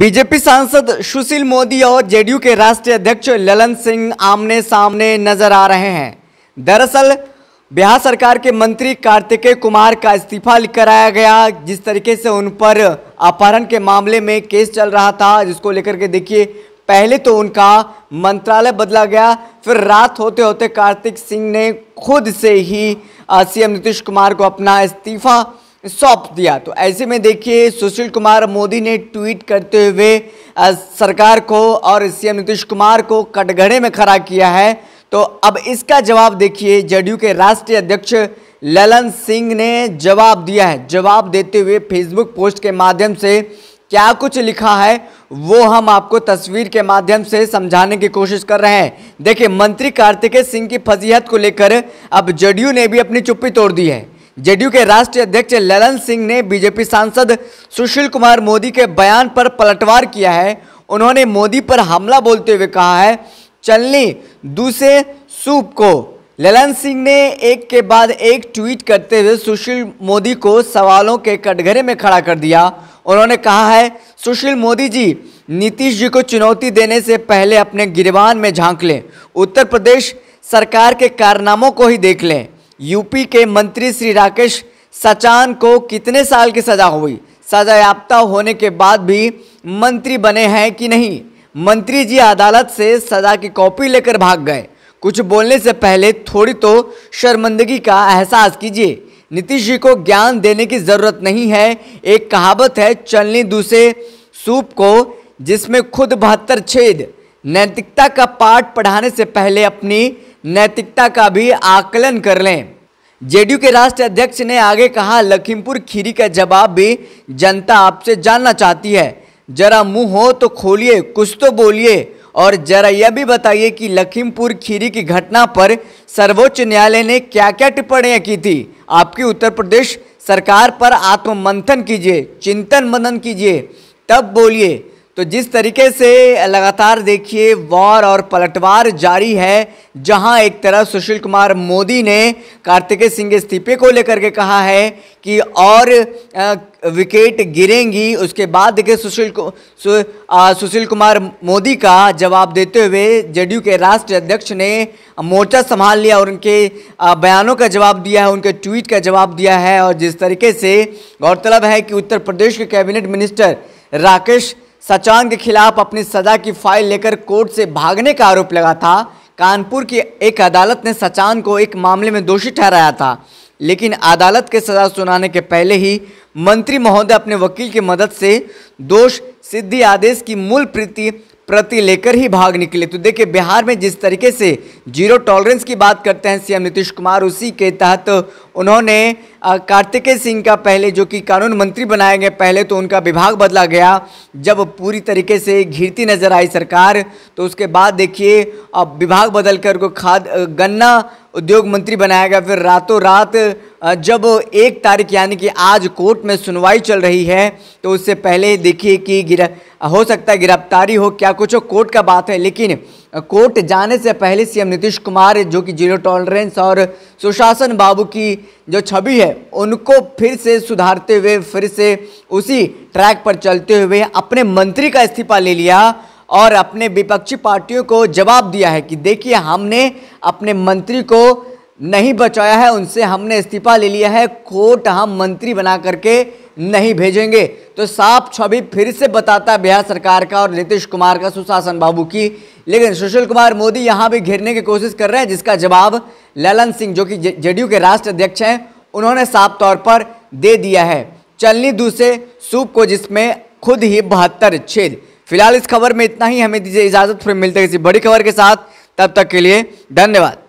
BJP सांसद सुशील मोदी और JDU के राष्ट्रीय अध्यक्ष ललन सिंह आमने सामने नजर आ रहे हैं दरअसल बिहार सरकार के मंत्री कार्तिकेय कुमार का इस्तीफा कराया गया जिस तरीके से उन पर अपहरण के मामले में केस चल रहा था जिसको लेकर के देखिए पहले तो उनका मंत्रालय बदला गया फिर रात होते होते कार्तिक सिंह ने खुद से ही सीएम नीतीश कुमार को अपना इस्तीफा सौंप दिया तो ऐसे में देखिए सुशील कुमार मोदी ने ट्वीट करते हुए सरकार को और सीएम नीतीश कुमार को कटघरे में खड़ा किया है तो अब इसका जवाब देखिए जेडीयू के राष्ट्रीय अध्यक्ष ललन सिंह ने जवाब दिया है जवाब देते हुए फेसबुक पोस्ट के माध्यम से क्या कुछ लिखा है वो हम आपको तस्वीर के माध्यम से समझाने की कोशिश कर रहे हैं देखिए मंत्री कार्तिकेय सिंह की फजीहत को लेकर अब जेडीयू ने भी अपनी चुप्पी तोड़ दी है जेडीयू के राष्ट्रीय अध्यक्ष ललन सिंह ने बीजेपी सांसद सुशील कुमार मोदी के बयान पर पलटवार किया है उन्होंने मोदी पर हमला बोलते हुए कहा है चलनी दूसरे सूप को ललन सिंह ने एक के बाद एक ट्वीट करते हुए सुशील मोदी को सवालों के कटघरे में खड़ा कर दिया उन्होंने कहा है सुशील मोदी जी नीतीश जी को चुनौती देने से पहले अपने गिरवान में झांक लें उत्तर प्रदेश सरकार के कारनामों को ही देख लें यूपी के मंत्री श्री राकेश सचान को कितने साल की सजा हुई सजा याफ्ता होने के बाद भी मंत्री बने हैं कि नहीं मंत्री जी अदालत से सजा की कॉपी लेकर भाग गए कुछ बोलने से पहले थोड़ी तो शर्मंदगी का एहसास कीजिए नीतीश जी को ज्ञान देने की ज़रूरत नहीं है एक कहावत है चलनी दूसरे सूप को जिसमें खुद बहत्तर छेद नैतिकता का पाठ पढ़ाने से पहले अपनी नैतिकता का भी आकलन कर लें जेडीयू के राष्ट्रीय अध्यक्ष ने आगे कहा लखीमपुर खीरी का जवाब भी जनता आपसे जानना चाहती है जरा मुंह हो तो खोलिए कुछ तो बोलिए और जरा यह भी बताइए कि लखीमपुर खीरी की घटना पर सर्वोच्च न्यायालय ने क्या क्या टिप्पणियां की थी आपकी उत्तर प्रदेश सरकार पर आत्ममंथन कीजिए चिंतन मनन कीजिए तब बोलिए तो जिस तरीके से लगातार देखिए वॉर और पलटवार जारी है जहां एक तरफ सुशील कुमार मोदी ने कार्तिकेय सिंह इस्तीफे को लेकर के कहा है कि और विकेट गिरेंगी उसके बाद देखिए सुशील कु, सु, सुशील कुमार मोदी का जवाब देते हुए जेडीयू के राष्ट्रीय अध्यक्ष ने मोर्चा संभाल लिया और उनके बयानों का जवाब दिया है उनके ट्वीट का जवाब दिया है और जिस तरीके से गौरतलब है कि उत्तर प्रदेश के कैबिनेट मिनिस्टर राकेश सचान के खिलाफ अपनी सजा की फाइल लेकर कोर्ट से भागने का आरोप लगा था कानपुर की एक अदालत ने सचान को एक मामले में दोषी ठहराया था लेकिन अदालत के सजा सुनाने के पहले ही मंत्री महोदय अपने वकील की मदद से दोष सिद्धि आदेश की मूल प्रति प्रति लेकर ही भाग निकले तो देखिए बिहार में जिस तरीके से जीरो टॉलरेंस की बात करते हैं सीएम नीतीश कुमार उसी के तहत उन्होंने कार्तिकेय सिंह का पहले जो कि कानून मंत्री बनाए गए पहले तो उनका विभाग बदला गया जब पूरी तरीके से घिरती नजर आई सरकार तो उसके बाद देखिए अब विभाग बदल कर को खाद गन्ना उद्योग मंत्री बनाया गया फिर रातों रात जब एक तारीख यानी कि आज कोर्ट में सुनवाई चल रही है तो उससे पहले देखिए कि गिरा हो सकता है गिरफ्तारी हो क्या कुछ हो कोर्ट का बात है लेकिन कोर्ट जाने से पहले सीएम नीतीश कुमार जो कि जीरो टॉलरेंस और सुशासन बाबू की जो छवि है उनको फिर से सुधारते हुए फिर से उसी ट्रैक पर चलते हुए अपने मंत्री का इस्तीफा ले लिया और अपने विपक्षी पार्टियों को जवाब दिया है कि देखिए हमने अपने मंत्री को नहीं बचाया है उनसे हमने इस्तीफा ले लिया है कोर्ट हम मंत्री बना करके नहीं भेजेंगे तो साफ छवि फिर से बताता बिहार सरकार का और नीतीश कुमार का सुशासन बाबू की लेकिन सुशील कुमार मोदी यहाँ भी घेरने की कोशिश कर रहे हैं जिसका जवाब ललन सिंह जो कि जेडीयू के राष्ट्र अध्यक्ष हैं उन्होंने साफ तौर पर दे दिया है चलनी दूसरे सूप को जिसमें खुद ही बहत्तर छेद फिलहाल इस खबर में इतना ही हमें दीजिए इजाज़त फिर मिलते किसी बड़ी खबर के साथ तब तक के लिए धन्यवाद